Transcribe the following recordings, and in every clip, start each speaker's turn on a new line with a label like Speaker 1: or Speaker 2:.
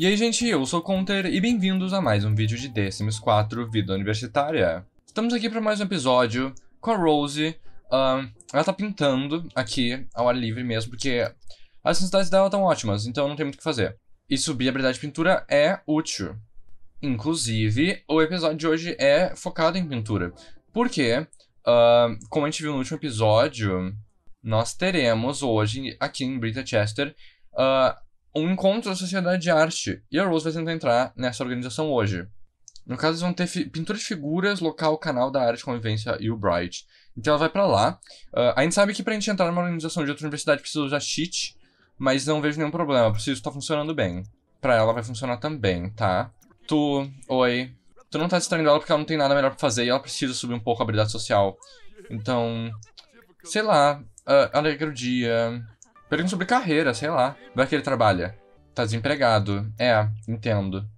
Speaker 1: E aí, gente, eu sou o Conter e bem-vindos a mais um vídeo de The Sims 4 Vida Universitária. Estamos aqui para mais um episódio com a Rose. ela tá pintando aqui ao ar livre mesmo, porque as necessidades dela estão ótimas, então não tem muito o que fazer. E subir a habilidade de pintura é útil. Inclusive, o episódio de hoje é focado em pintura. Porque, uh, como a gente viu no último episódio, nós teremos hoje, aqui em Brita Chester, uh, um encontro da sociedade de arte. E a Rose vai tentar entrar nessa organização hoje. No caso, eles vão ter pintura de figuras, local, canal da área de convivência e o Bright. Então ela vai para lá. Uh, a gente sabe que pra gente entrar numa organização de outra universidade precisa usar cheat, mas não vejo nenhum problema, preciso estar tá funcionando bem. Pra ela vai funcionar também, tá? Tu, oi. Tu não tá distraindo ela porque ela não tem nada melhor pra fazer e ela precisa subir um pouco a habilidade social. Então, sei lá, uh, ah, o dia, Pergunta sobre carreira, sei lá. Vai que ele trabalha. Tá desempregado. É, entendo.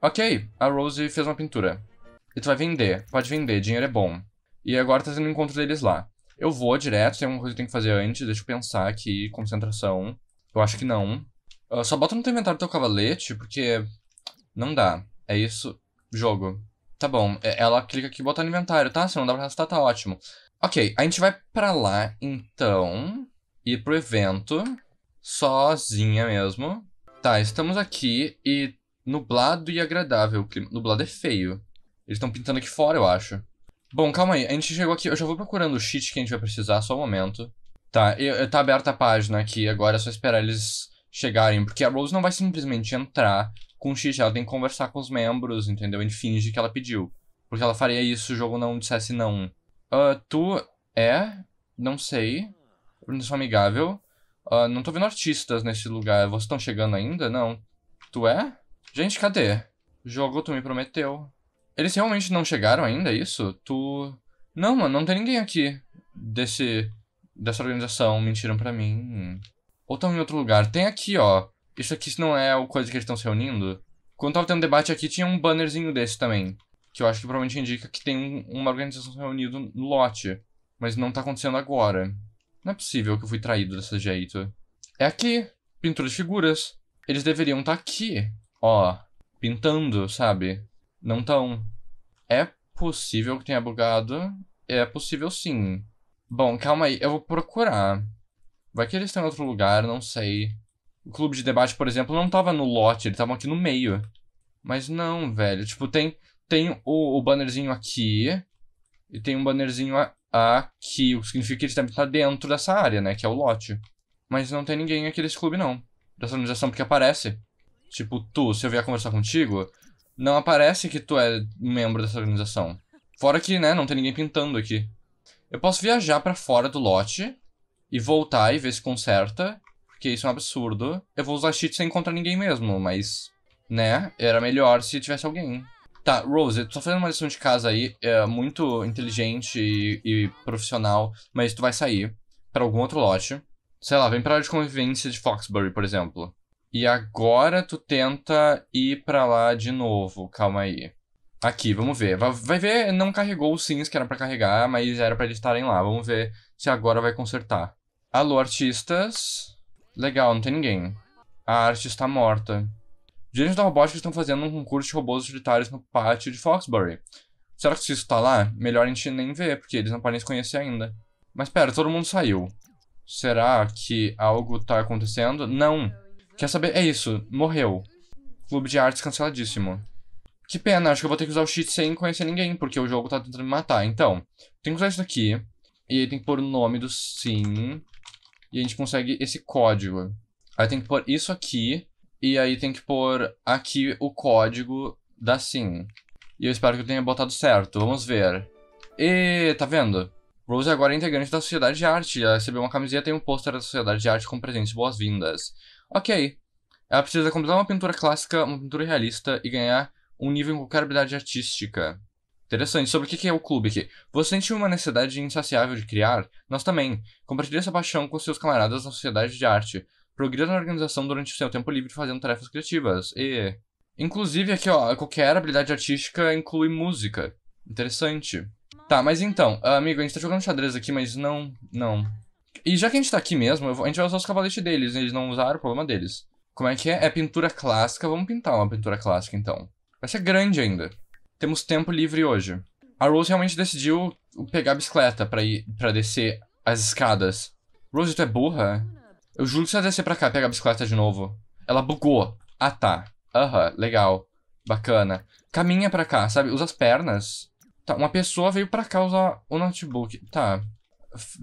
Speaker 1: Ok, a Rose fez uma pintura. E tu vai vender. Pode vender, dinheiro é bom. E agora tá fazendo um encontro deles lá. Eu vou direto, tem alguma coisa que eu tenho que fazer antes. Deixa eu pensar aqui, concentração. Eu acho que não. Ah, só bota no teu inventário teu cavalete, porque... Não dá. É isso. Jogo. Tá bom. É, ela clica aqui e bota no inventário, tá? Se não dá pra arrastar, tá ótimo. Ok, a gente vai pra lá, então ir pro evento, sozinha mesmo. Tá, estamos aqui e nublado e agradável. O clima. Nublado é feio. Eles estão pintando aqui fora, eu acho. Bom, calma aí, a gente chegou aqui. Eu já vou procurando o cheat que a gente vai precisar, só um momento. Tá, eu, eu, tá aberta a página aqui, agora é só esperar eles chegarem, porque a Rose não vai simplesmente entrar com o cheat, ela tem que conversar com os membros, entendeu? A gente finge que ela pediu. Porque ela faria isso se o jogo não dissesse não. Uh, tu é? Não sei. Apresentação amigável. Uh, não tô vendo artistas nesse lugar. Vocês estão chegando ainda? Não. Tu é? Gente, cadê? Jogo, tu me prometeu. Eles realmente não chegaram ainda, é isso? Tu. Não, mano, não tem ninguém aqui desse. dessa organização. Mentiram para mim. Ou estão em outro lugar. Tem aqui, ó. Isso aqui não é a coisa que eles estão se reunindo. Quando tava tendo debate aqui, tinha um bannerzinho desse também. Que eu acho que provavelmente indica que tem um, uma organização reunida no lote. Mas não tá acontecendo agora. Não é possível que eu fui traído desse jeito. É aqui. Pintura de figuras. Eles deveriam estar tá aqui. Ó, pintando, sabe? Não tão. É possível que tenha bugado. É possível sim. Bom, calma aí, eu vou procurar. Vai que eles estão em outro lugar, não sei. O clube de debate, por exemplo, não tava no lote, eles estavam aqui no meio. Mas não, velho. Tipo, tem, tem o, o bannerzinho aqui. E tem um bannerzinho a, aqui, o que significa que eles devem estar tá dentro dessa área, né? Que é o lote. Mas não tem ninguém aqui desse clube, não. Dessa organização, porque aparece. Tipo, tu, se eu vier conversar contigo, não aparece que tu é membro dessa organização. Fora que, né, não tem ninguém pintando aqui. Eu posso viajar para fora do lote e voltar e ver se conserta, porque isso é um absurdo. Eu vou usar cheat sem encontrar ninguém mesmo, mas, né, era melhor se tivesse alguém. Tá, Rose, tu tá fazendo uma lição de casa aí, é muito inteligente e, e profissional, mas tu vai sair para algum outro lote. Sei lá, vem pra área de convivência de Foxbury, por exemplo. E agora tu tenta ir para lá de novo, calma aí. Aqui, vamos ver. Vai, vai ver, não carregou os sims que era para carregar, mas era para eles estarem lá. Vamos ver se agora vai consertar. Alô, artistas. Legal, não tem ninguém. A arte está morta. Gente da robótica estão fazendo um concurso de robôs utilitários no pátio de Foxbury. Será que se isso tá lá? Melhor a gente nem ver, porque eles não podem se conhecer ainda. Mas pera, todo mundo saiu. Será que algo tá acontecendo? Não. Quer saber? É isso. Morreu. Clube de artes canceladíssimo. Que pena, acho que eu vou ter que usar o cheat sem conhecer ninguém, porque o jogo tá tentando me matar. Então, tem que usar isso aqui E aí tem que pôr o nome do sim. E a gente consegue esse código. Aí tem que pôr isso aqui. E aí tem que pôr aqui o código da SIM. E eu espero que eu tenha botado certo. Vamos ver. E tá vendo? Rose é agora é integrante da Sociedade de Arte. Ela recebeu uma camiseta e um pôster da Sociedade de Arte com presentes boas-vindas. Ok. Ela precisa completar uma pintura clássica, uma pintura realista e ganhar um nível em qualquer habilidade artística. Interessante. Sobre o que é o clube aqui. Você sente uma necessidade insaciável de criar? Nós também. Compartilhe essa paixão com seus camaradas na Sociedade de Arte. Progrida na organização durante o seu tempo livre fazendo tarefas criativas. E. Inclusive aqui, ó, qualquer habilidade artística inclui música. Interessante. Tá, mas então, amigo, a gente tá jogando xadrez aqui, mas não. Não. E já que a gente tá aqui mesmo, a gente vai usar os cavaletes deles, eles não usaram, o problema deles. Como é que é? É pintura clássica, vamos pintar uma pintura clássica então. Vai ser grande ainda. Temos tempo livre hoje. A Rose realmente decidiu pegar a bicicleta pra ir para descer as escadas. Rose, tu é burra? Eu juro que você vai descer pra cá, pegar a bicicleta de novo. Ela bugou. Ah, tá. Aham, uhum, legal. Bacana. Caminha pra cá, sabe? Usa as pernas. Tá, uma pessoa veio pra cá usar o notebook. Tá.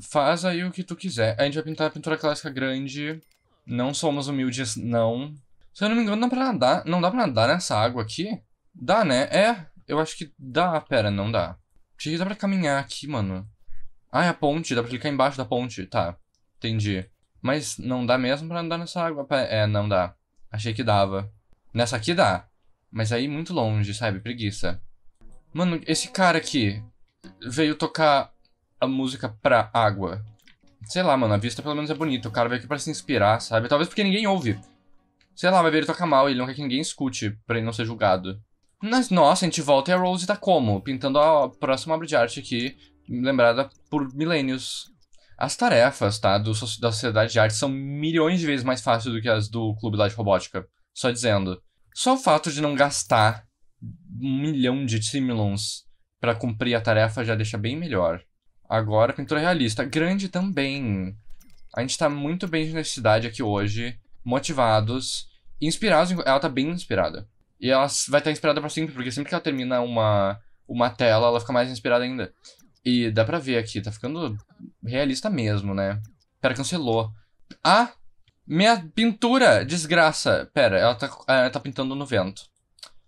Speaker 1: Faz aí o que tu quiser. A gente vai pintar a pintura clássica grande. Não somos humildes, não. Se eu não me engano, não dá pra nadar. Não dá pra nadar nessa água aqui? Dá, né? É, eu acho que dá. Pera, não dá. Achei que dá pra caminhar aqui, mano. Ah, é a ponte. Dá pra clicar embaixo da ponte. Tá, entendi. Mas não dá mesmo pra andar nessa água. É, não dá. Achei que dava. Nessa aqui dá. Mas aí muito longe, sabe? Preguiça. Mano, esse cara aqui veio tocar a música pra água. Sei lá, mano, a vista pelo menos é bonita. O cara veio aqui pra se inspirar, sabe? Talvez porque ninguém ouve. Sei lá, vai ver ele tocar mal e ele não quer que ninguém escute pra ele não ser julgado. Mas, nossa, a gente volta e a Rose tá como? Pintando a próxima obra de arte aqui, lembrada por milênios. As tarefas, tá, do, da Sociedade de Arte são milhões de vezes mais fáceis do que as do Clube lá de Robótica. Só dizendo. Só o fato de não gastar um milhão de simulons para cumprir a tarefa já deixa bem melhor. Agora, pintura realista. Grande também. A gente tá muito bem de necessidade aqui hoje, motivados, inspirados. Ela tá bem inspirada. E ela vai estar inspirada para sempre, porque sempre que ela termina uma, uma tela, ela fica mais inspirada ainda. E dá pra ver aqui, tá ficando realista mesmo, né? Pera, cancelou. Ah! Minha pintura! Desgraça! Pera, ela tá, ah, ela tá pintando no vento.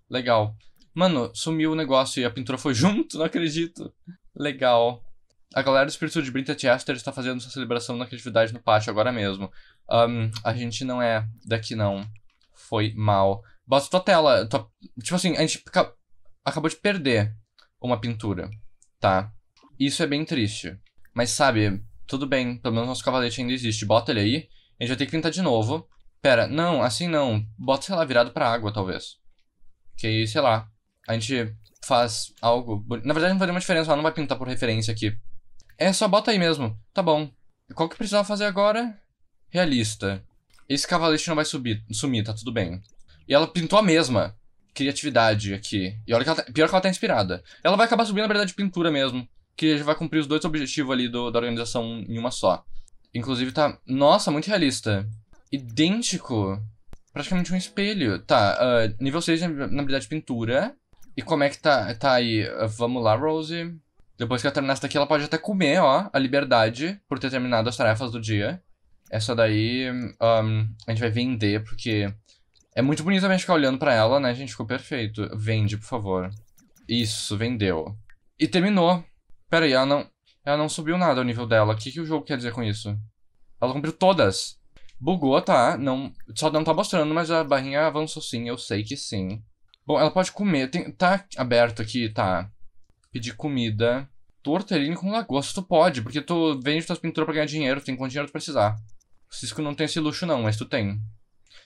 Speaker 1: Legal. Mano, sumiu o negócio e a pintura foi junto, não acredito. Legal. A galera do Espírito de Brinta Chester está fazendo sua celebração na criatividade no pátio agora mesmo. Um, a gente não é daqui, não. Foi mal. Bota tua tela. Tua... Tipo assim, a gente acabou de perder uma pintura, tá? Isso é bem triste. Mas sabe, tudo bem, pelo menos nosso cavalete ainda existe. Bota ele aí, a gente vai ter que pintar de novo. Pera, não, assim não. Bota, sei lá, virado pra água, talvez. Que aí, sei lá, a gente faz algo... Na verdade não vai ter uma diferença, ela não vai pintar por referência aqui. É, só bota aí mesmo. Tá bom. Qual que precisava fazer agora? Realista. Esse cavalete não vai subir, sumir, tá tudo bem. E ela pintou a mesma criatividade aqui. E olha que ela tá, pior que ela tá inspirada. Ela vai acabar subindo, na verdade, de pintura mesmo que vai cumprir os dois objetivos ali do, da organização em uma só. Inclusive tá, nossa, muito realista. Idêntico. Praticamente um espelho. Tá, uh, nível 6 na habilidade de pintura. E como é que tá, tá aí? Uh, vamos lá, Rose. Depois que ela terminar essa daqui, ela pode até comer, ó, a liberdade por ter terminado as tarefas do dia. Essa daí um, a gente vai vender, porque é muito bonito a gente ficar olhando para ela, né? A gente ficou perfeito. Vende, por favor. Isso, vendeu. E terminou. Pera aí, ela não, ela não subiu nada o nível dela. O que, que o jogo quer dizer com isso? Ela cumpriu todas. Bugou, tá? Não, só não tá mostrando, mas a barrinha avançou sim, eu sei que sim. Bom, ela pode comer. Tem, tá aberto aqui, tá. Pedir comida. Tortellini com lagosta, tu pode, porque tu vende tuas pinturas pra ganhar dinheiro, tem quanto dinheiro tu precisar. O Cisco não tem esse luxo não, mas tu tem.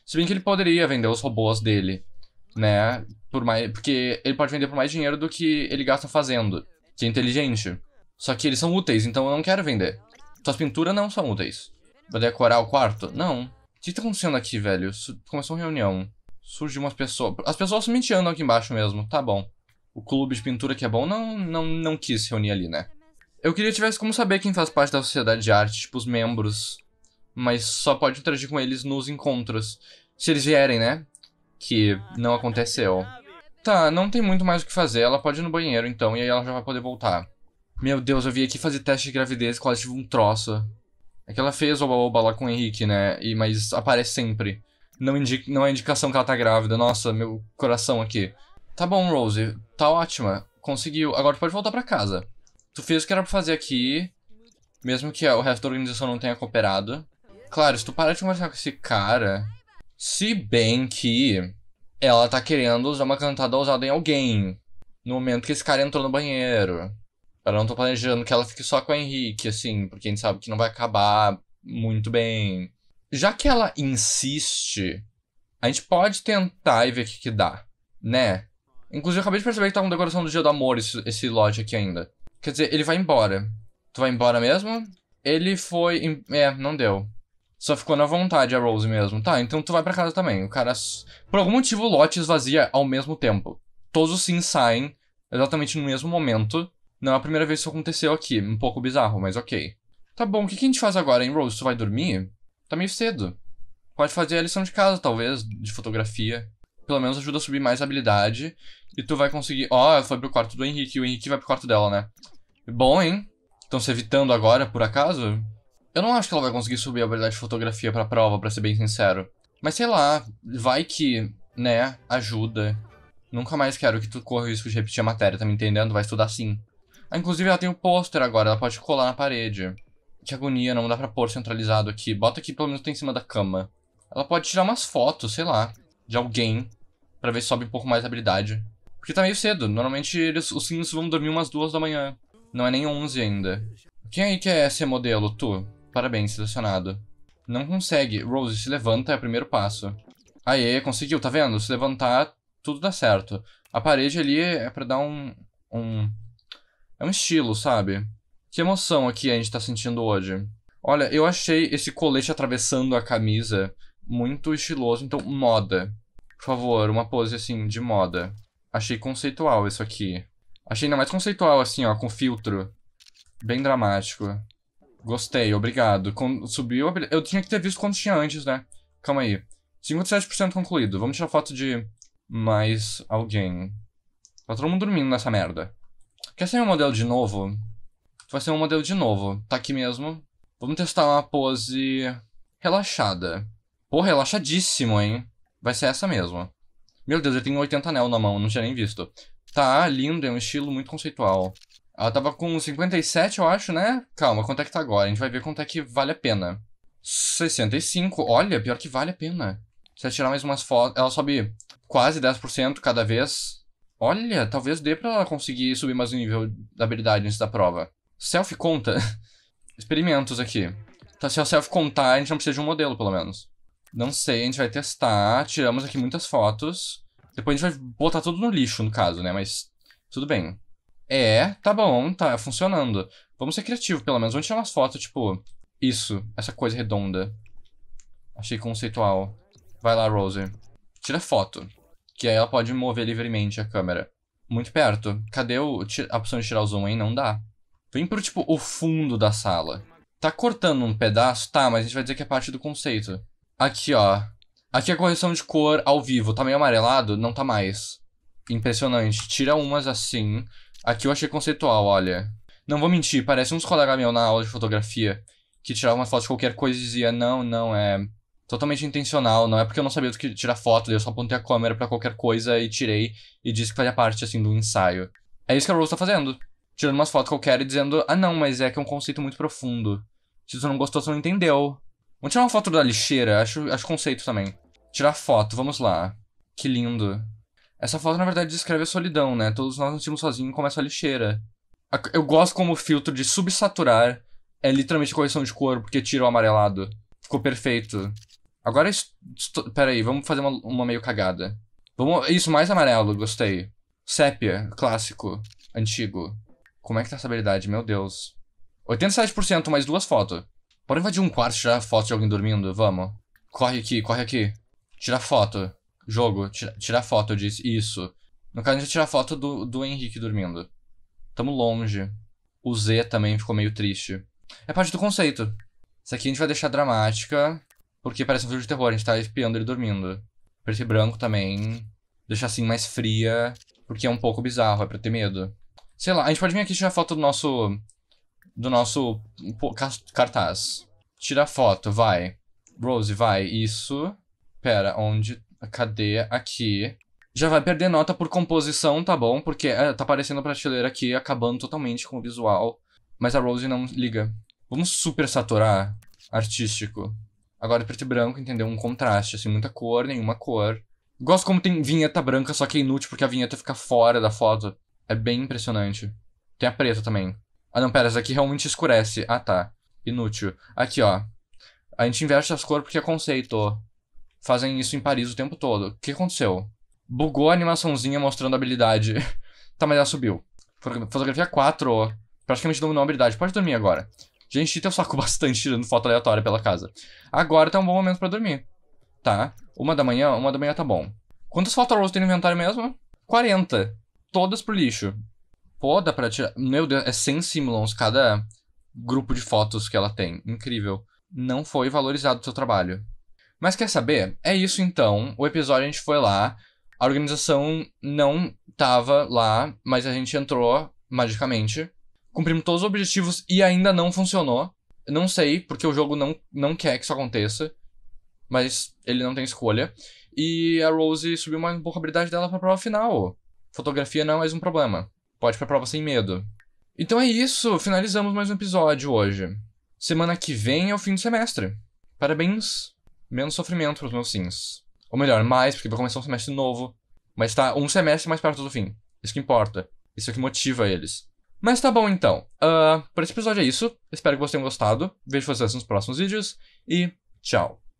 Speaker 1: Se bem que ele poderia vender os robôs dele, né? Por mais, porque ele pode vender por mais dinheiro do que ele gasta fazendo que é inteligente. Só que eles são úteis, então eu não quero vender. Suas pinturas não são úteis. Vou decorar o quarto? Não. O que tá acontecendo aqui, velho? Começou uma reunião. Surgiu umas pessoas. As pessoas se mentindo aqui embaixo mesmo. Tá bom. O clube de pintura que é bom não, não, não quis se reunir ali, né? Eu queria que tivesse como saber quem faz parte da sociedade de arte, tipo os membros. Mas só pode interagir com eles nos encontros. Se eles vierem, né? Que não aconteceu. Tá, não tem muito mais o que fazer. Ela pode ir no banheiro, então, e aí ela já vai poder voltar. Meu Deus, eu vim aqui fazer teste de gravidez quase tive um troço. É que ela fez oba-oba lá com o Henrique, né? E, mas aparece sempre. Não, indica, não é indicação que ela tá grávida. Nossa, meu coração aqui. Tá bom, Rose. Tá ótima. Conseguiu. Agora tu pode voltar para casa. Tu fez o que era pra fazer aqui. Mesmo que o resto da organização não tenha cooperado. Claro, se tu parar de conversar com esse cara... Se bem que ela tá querendo usar uma cantada ousada em alguém. No momento que esse cara entrou no banheiro. Eu não tô tá planejando que ela fique só com o Henrique, assim, porque a gente sabe que não vai acabar muito bem. Já que ela insiste, a gente pode tentar e ver o que, que dá, né? Inclusive, eu acabei de perceber que tá com decoração do Dia do Amor esse, esse lodge aqui ainda. Quer dizer, ele vai embora. Tu vai embora mesmo? Ele foi. Em... É, não deu. Só ficou na vontade a Rose mesmo. Tá, então tu vai para casa também. O cara. Por algum motivo o lote esvazia ao mesmo tempo. Todos os sims saem exatamente no mesmo momento. Não é a primeira vez que isso aconteceu aqui. Um pouco bizarro, mas ok. Tá bom, o que, a gente faz agora, hein, Rose? Tu vai dormir? Tá meio cedo. Pode fazer a lição de casa, talvez, de fotografia. Pelo menos ajuda a subir mais habilidade. E tu vai conseguir. Ó, oh, foi pro quarto do Henrique. O Henrique vai pro quarto dela, né? Bom, hein? Estão se evitando agora, por acaso? Eu não acho que ela vai conseguir subir a habilidade de fotografia pra prova, pra ser bem sincero. Mas sei lá, vai que, né, ajuda. Nunca mais quero que tu corra o risco de repetir a matéria, tá me entendendo? Vai estudar sim. Ah, inclusive ela tem o um pôster agora, ela pode colar na parede. Que agonia, não dá pra pôr centralizado aqui. Bota aqui pelo menos tá em cima da cama. Ela pode tirar umas fotos, sei lá, de alguém. para ver se sobe um pouco mais a habilidade. Porque tá meio cedo. Normalmente eles, os sims vão dormir umas duas da manhã. Não é nem 11 ainda. Quem aí quer ser modelo, tu? Parabéns, selecionado. Não consegue. Rose, se levanta, é o primeiro passo. Aê, conseguiu, tá vendo? Se levantar, tudo dá certo. A parede ali é pra dar um... um... É um estilo, sabe? Que emoção aqui a gente tá sentindo hoje. Olha, eu achei esse colete atravessando a camisa muito estiloso, então moda. Por favor, uma pose assim, de moda. Achei conceitual isso aqui. Achei ainda mais conceitual, assim, ó, com filtro. Bem dramático. Gostei, obrigado. subiu. Eu tinha que ter visto quantos tinha antes, né? Calma aí. 57% concluído. Vamos tirar foto de mais alguém. Tá todo mundo dormindo nessa merda. Quer ser um modelo de novo? Vai ser um modelo de novo. Tá aqui mesmo. Vamos testar uma pose relaxada. Porra, relaxadíssimo, hein? Vai ser essa mesmo. Meu Deus, ele tem 80 anel na mão, não tinha nem visto. Tá, lindo, é um estilo muito conceitual. Ela tava com 57, eu acho, né? Calma, quanto é que tá agora? A gente vai ver quanto é que vale a pena. 65, olha, pior que vale a pena. Se ela tirar mais umas fotos, ela sobe quase 10% cada vez. Olha, talvez dê pra ela conseguir subir mais o nível da habilidade antes da prova. Selfie conta. Experimentos aqui. Então, se a é selfie contar, a gente não precisa de um modelo, pelo menos. Não sei, a gente vai testar. Tiramos aqui muitas fotos. Depois a gente vai botar tudo no lixo, no caso, né? Mas tudo bem. É, tá bom, tá funcionando. Vamos ser criativo, pelo menos. Vamos tirar umas fotos, tipo, isso, essa coisa redonda. Achei conceitual. Vai lá, Rose. Tira foto. Que aí ela pode mover livremente a câmera. Muito perto. Cadê o, a opção de tirar o zoom aí? Não dá. Vem pro, tipo, o fundo da sala. Tá cortando um pedaço? Tá, mas a gente vai dizer que é parte do conceito. Aqui, ó. Aqui é a correção de cor ao vivo. Tá meio amarelado? Não tá mais. Impressionante. Tira umas assim. Aqui eu achei conceitual, olha. Não vou mentir, parece uns colegas meus na aula de fotografia que tirava uma foto de qualquer coisa e dizia: não, não, é totalmente intencional, não é porque eu não sabia do que tirar foto, eu só apontei a câmera para qualquer coisa e tirei e disse que fazia parte, assim, do ensaio. É isso que a Rose tá fazendo. Tirando umas fotos qualquer e dizendo: ah, não, mas é que é um conceito muito profundo. Se tu não gostou, tu não entendeu. Vamos tirar uma foto da lixeira, acho, acho conceito também. Tirar foto, vamos lá. Que lindo. Essa foto, na verdade, descreve a solidão, né? Todos nós nos sozinhos sozinhos como essa lixeira. Eu gosto como o filtro de subsaturar é literalmente correção de cor, porque tira o amarelado. Ficou perfeito. Agora, aí vamos fazer uma, uma meio cagada. Vamos, isso, mais amarelo, gostei. Sépia, clássico, antigo. Como é que tá essa habilidade? Meu Deus. 87% mais duas fotos. Pode invadir um quarto e tirar foto de alguém dormindo? Vamos. Corre aqui, corre aqui. Tirar foto. Jogo, tira, tira foto disso. Isso. No caso, a gente tira foto do, do Henrique dormindo. Tamo longe. O Z também ficou meio triste. É parte do conceito. Isso aqui a gente vai deixar dramática, porque parece um filme de terror, a gente tá espiando ele dormindo. Preto e branco também. Deixar assim mais fria, porque é um pouco bizarro, é pra ter medo. Sei lá, a gente pode vir aqui tirar foto do nosso. Do nosso cartaz. Tira foto, vai. Rose, vai. Isso. Pera, onde. Cadê aqui. Já vai perder nota por composição, tá bom? Porque é, tá aparecendo a prateleira aqui, acabando totalmente com o visual. Mas a Rose não liga. Vamos super saturar artístico. Agora preto e branco, entendeu? Um contraste, assim, muita cor, nenhuma cor. Gosto como tem vinheta branca, só que é inútil porque a vinheta fica fora da foto. É bem impressionante. Tem a preta também. Ah, não, pera, essa aqui realmente escurece. Ah, tá. Inútil. Aqui, ó. A gente inverte as cores porque é conceito fazem isso em Paris o tempo todo. O que aconteceu? Bugou a animaçãozinha mostrando a habilidade. tá, mas ela subiu. Fotografia 4, praticamente dominou a habilidade. Pode dormir agora. Gente, eu saco bastante tirando foto aleatória pela casa. Agora tá um bom momento para dormir. Tá? Uma da manhã, uma da manhã tá bom. Quantas fotos rolls tem no inventário mesmo? 40. Todas pro lixo. Pô, dá pra tirar. Meu Deus, é 100 simulons cada grupo de fotos que ela tem. Incrível. Não foi valorizado o seu trabalho. Mas quer saber? É isso então. O episódio a gente foi lá. A organização não tava lá, mas a gente entrou magicamente. Cumprimos todos os objetivos e ainda não funcionou. Não sei, porque o jogo não, não quer que isso aconteça. Mas ele não tem escolha. E a Rose subiu mais um pouco a habilidade dela pra prova final. Fotografia não é mais um problema. Pode ir pra prova sem medo. Então é isso, finalizamos mais um episódio hoje. Semana que vem é o fim do semestre. Parabéns! menos sofrimento pros meus sims. Ou melhor, mais, porque vai começar um semestre novo. Mas tá um semestre mais perto do fim. Isso que importa. Isso é que motiva eles. Mas tá bom então. Uh, por esse episódio é isso. Espero que vocês tenham gostado. Vejo vocês nos próximos vídeos. E tchau.